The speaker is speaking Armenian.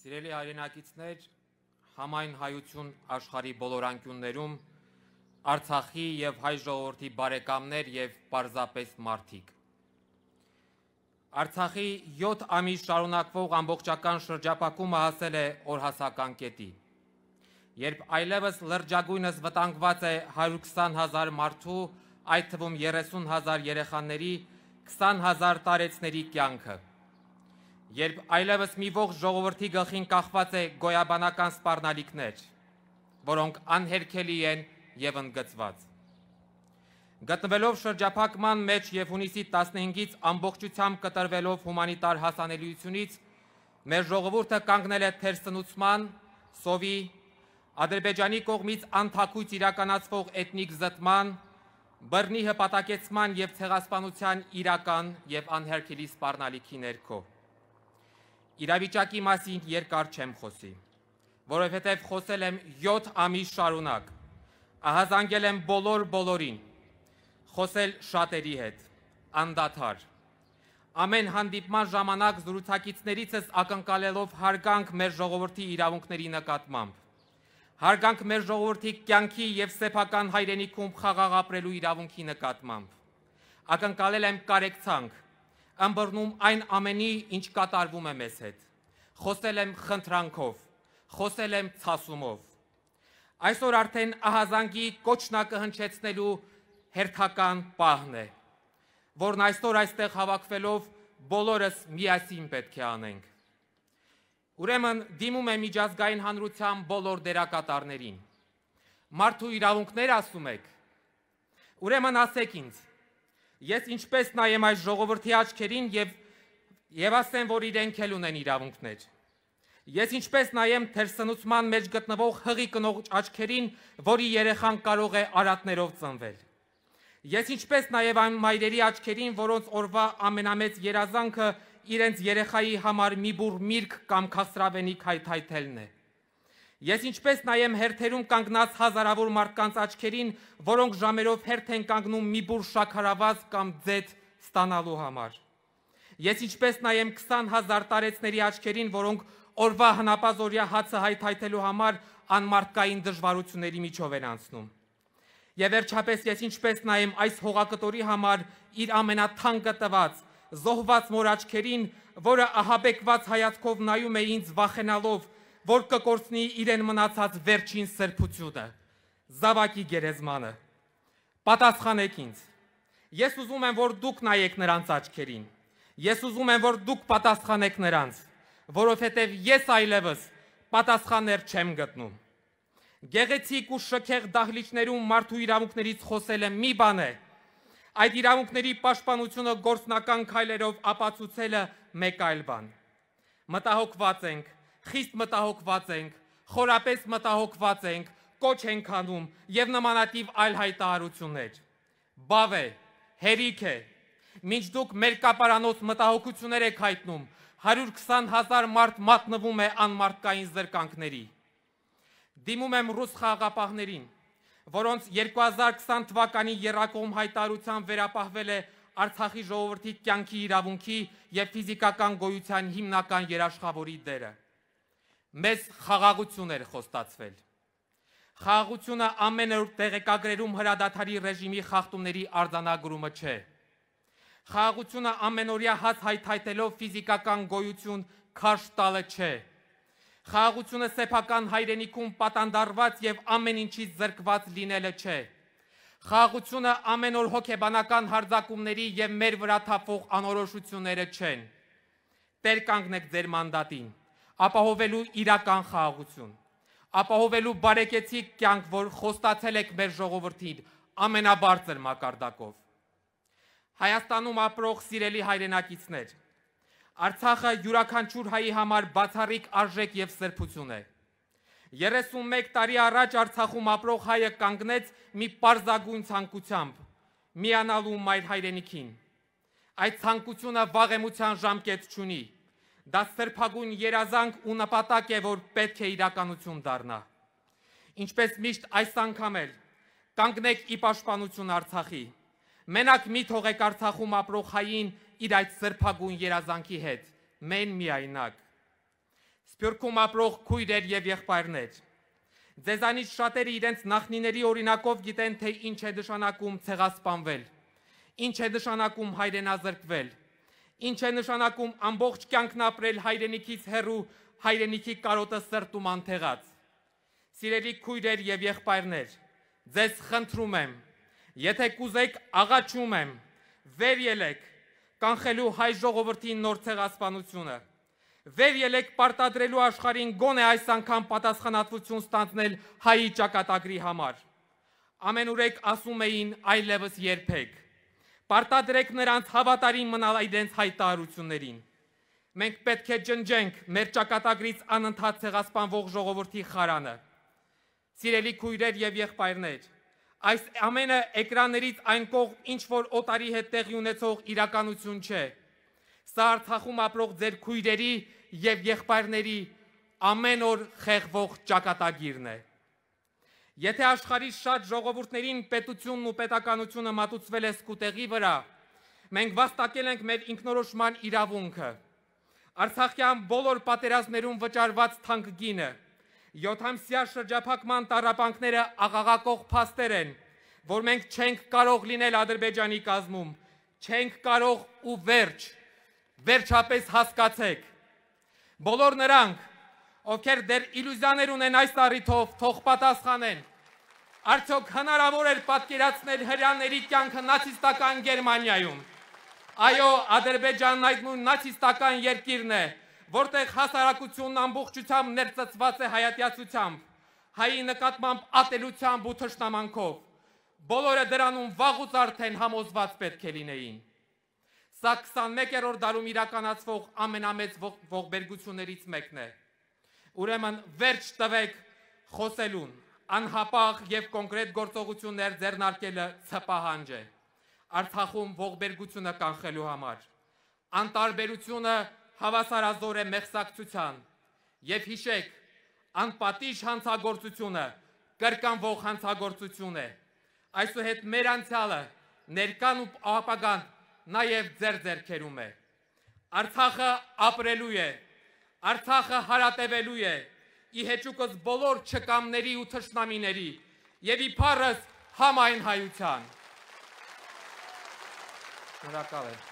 Սիրելի հայրենակիցներ, համայն հայություն աշխարի բոլոր անկյուններում, Արցախի եւ հայ ժողովրդի բարեկամներ եւ պարզապես մարդիկ։ Արցախի 7 ամիս շարունակվող ամբողջական շրջապակումը հասել է օրհասական կետի։ Երբ այլևս լրջագույնս վտանգված է 120.000 մարդու, այդ թվում 30.000 երեխաների, 20.000 տարեցների կյանքը երբ այլևս մի ողջ ժողովրդի գլխին կախված է գոյաբանական սպառնալիքներ, որոնք անհերքելի են եւ ընդգծված։ Գտնվելով շրջափակման մեջ եւ հունիսի 15-ից ամբողջությամբ կտրվելով հումանիտար հասանելիությունից, մեր ժողովուրդը կանգնել է թերսնուցման, սովի, Ադրբեջանի կողմից անթակույց իրականացվող էթնիկ զտման, բռնի հպատակեցման եւ ցեղասպանության իրական եւ անհերքելի սպառնալիքի ներքո։ Իրավիճակի մասին երկար չեմ խոսի, որովհետև խոսել եմ 7 ամիս շարունակ։ Ահազանգել եմ բոլոր բոլորին, խոսել շատերի հետ, անդադար։ Ամեն հանդիպման ժամանակ զրուցակիցներիցս ակնկալելով հարգանք մեր ժողովրդի իրավունքների նկատմամբ։ Հարգանք մեր ժողովրդի կյանքի եւ սեփական հայրենիքում խաղաղ ապրելու իրավունքի նկատմամբ։ Ակնկալել եմ կարեկցանք ըմբռնում այն ամենի, ինչ կատարվում է մեզ հետ։ Խոսել եմ խնդրանքով, խոսել եմ ցասումով։ Այսօր արդեն ահազանգի կոչնակը հնչեցնելու հերթական պահն է, որն այսօր այստեղ հավաքվելով բոլորս միասին պետք է անենք։ Ուրեմն դիմում է միջազգային հանրության բոլոր դերակատարներին։ Մարդու իրավունքներ ասում եք։ Ուրեմն ասեք ինձ, Ես ինչպես նայեմ այս ժողովրդի աչքերին եւ եւ ասեմ, որ իրենք էլ ունեն իրավունքներ։ Ես ինչպես նայեմ թերսնուցման մեջ գտնվող հղի կնող աչքերին, որի երեխան կարող է արատներով ծնվել։ Ես ինչպես նաև այն մայրերի աչքերին, որոնց օրվա ամենամեծ երազանքը իրենց երեխայի համար մի բուր միրգ կամ քաղցրավենի քայթայթելն է։ Ես ինչպես նայեմ հերթերում կանգնած հազարավոր մարդկանց աչքերին, որոնք ժամերով հերթ են կանգնում մի բուր շաքարավազ կամ ձետ ստանալու համար։ Ես ինչպես նայեմ 20000 տարեցների աչքերին, որոնք օրվա հնապազորյա հացը հայթայթելու համար անմարդկային դժվարությունների միջով են անցնում։ Եվ վերջապես ես ինչպես նայեմ այս հողակտորի համար իր ամենաթանկը տված զոհված մոր աչքերին, որը ահաբեկված հայացքով նայում է ինձ վախենալով, որ կկործնի իրեն մնացած վերջին սրբությունը, զավակի գերեզմանը։ Պատասխանեք ինձ։ Ես ուզում եմ, որ դուք նայեք նրանց աչքերին։ Ես ուզում եմ, որ դուք պատասխանեք նրանց, որովհետև ես այլևս պատասխաններ չեմ գտնում։ Գեղեցիկ ու շքեղ դահլիճներում մարդու իրավունքներից խոսելը մի բան է, այդ իրավունքների պաշտպանությունը գործնական քայլերով ապացուցելը մեկ այլ բան։ Մտահոգված ենք, խիստ մտահոգված ենք, խորապես մտահոգված ենք, կոչ ենք անում եւ նմանատիվ այլ հայտարարություններ։ Բավ է, հերիք է։ Մինչ դուք մեր կապարանոց մտահոգություններ եք հայտնում, 120.000 մարդ մատնվում է անմարդկային զրկանքների։ Դիմում եմ ռուս խաղապահներին, որոնց 2020 թվականի երակողմ հայտարարության վերապահվել է Արցախի ժողովրդի կյանքի իրավունքի եւ ֆիզիկական գոյության հիմնական երաշխավորի դերը մեզ խաղաղություններ խոստացվել։ Խաղաղությունը ամենուր տեղեկագրերում հրադադարի ռեժիմի խախտումների արձանագրումը չէ։ Խաղաղությունը ամենօրյա հաց հայթայթելով ֆիզիկական գոյություն քաշ տալը չէ։ Խաղաղությունը սեփական հայրենիքում պատանդարված եւ ամեն ինչից զրկված լինելը չէ։ Խաղաղությունը ամեն օր հոգեբանական հարձակումների եւ մեր վրա թափող անորոշությունները չեն։ Տեր կանգնեք ձեր մանդատին ապահովելու իրական խաղաղություն, ապահովելու բարեկեցիկ կյանք, որ խոստացել եք մեր ժողովրդին ամենաբարձր մակարդակով։ Հայաստանում ապրող սիրելի հայրենակիցներ, Արցախը յուրաքանչյուր հայի համար բացառիկ արժեք եւ սրբություն է։ 31 տարի առաջ Արցախում ապրող հայը կանգնեց մի պարզագույն ցանկությամբ՝ միանալու մայր հայրենիքին։ Այդ ցանկությունը վաղեմության ժամկետ չունի։ Դա սրբագույն երազանք ու նպատակ է, որ պետք է իրականություն դառնա։ Ինչպես միշտ այս անգամ էլ կանգնեք ի պաշտպանություն Արցախի։ Մենակ մի թողեք Արցախում ապրող հային իր այդ սրբագույն երազանքի հետ, մեն միայնակ։ Սփյուռքում ապրող քույրեր եւ եղբայրներ։ Ձեզանից շատերը իրենց նախնիների օրինակով գիտեն, թե ինչ է նշանակում ցեղասպանվել, ինչ է նշանակում հայրենազրկվել ինչ է նշանակում ամբողջ կյանքն ապրել հայրենիքից հեռու, հայրենիքի կարոտը սրտում անթեղած։ Սիրելի քույրեր եւ եղբայրներ, ձեզ խնդրում եմ, եթե կուզեք, աղաչում եմ, վեր ելեք կանխելու հայ ժողովրդի նոր ցեղասպանությունը։ Վեր ելեք պարտադրելու աշխարհին գոնե այս անգամ պատասխանատվություն ստանձնել հայի ճակատագրի համար։ Ամենուրեք ասում էին այլևս երբեք։ Պարտադրեք նրանց հավատարիմ մնալ իրենց հայտարարություններին։ Մենք պետք է ջնջենք մեր ճակատագրից անընդհատ ցեղասպանվող ժողովրդի խարանը։ Սիրելի քույրեր եւ եղբայրներ, այս ամենը էկրաններից այն կողմ ինչ որ օտարի հետ տեղի ունեցող իրականություն չէ։ Սա Արցախում ապրող ձեր քույրերի եւ եղբայրների ամեն օր խեղվող ճակատագիրն է։ Եթե աշխարհի շատ ժողովուրդներին պետությունն ու պետականությունը մատուցվել է սկուտեղի վրա, մենք վաստակել ենք մեր ինքնորոշման իրավունքը։ Արցախյան բոլոր պատերազմներում վճարված թանկգինը, 7-ամսյա շրջափակման տարապանքները աղաղակող փաստեր են, որ մենք չենք կարող լինել Ադրբեջանի կազմում, չենք կարող ու վերջ։ Վերջապես հասկացեք։ Բոլոր նրանք, ովքեր դեռ իլյուզիաներ ունեն այս առիթով, թող պատասխանեն։ Արդյոք հնարավոր էր պատկերացնել հрьяաների կյանքը նացիստական Գերմանիայում։ Այո, Ադրբեջանն այդ նույն նացիստական երկիրն է, որտեղ հասարակությունն ամբողջությամբ ներծծված է հայատյացությամբ, հայի նկատմամբ ատելությամբ ու թշնամանքով։ Բոլորը դրանում վաղուց արդեն համոզված պետք է լինեին։ Սա 21-րդ դարում իրականացվող ամենամեծ ողբերգություններից մեկն է։ ող, Ուրեմն վերջ տվեք խոսելուն, անհապաղ եւ կոնկրետ գործողություններ ձեռնարկելը ցպահանջ է։ Արցախում ողբերգությունը կանխելու համար անտարբերությունը հավասարազոր է մեղսակցության եւ հիշեք անպատիժ հանցագործությունը կրկանվող հանցագործություն է այսուհետ մեր անցյալը ներկան ու ապագան նաև ձեր ձերքերում է արցախը ապրելու է Արցախը հարատևելու է իհեճուկս բոլոր չկամների ու թշնամիների եւ իբարս համայն հայության։ Շնորհակալ եմ։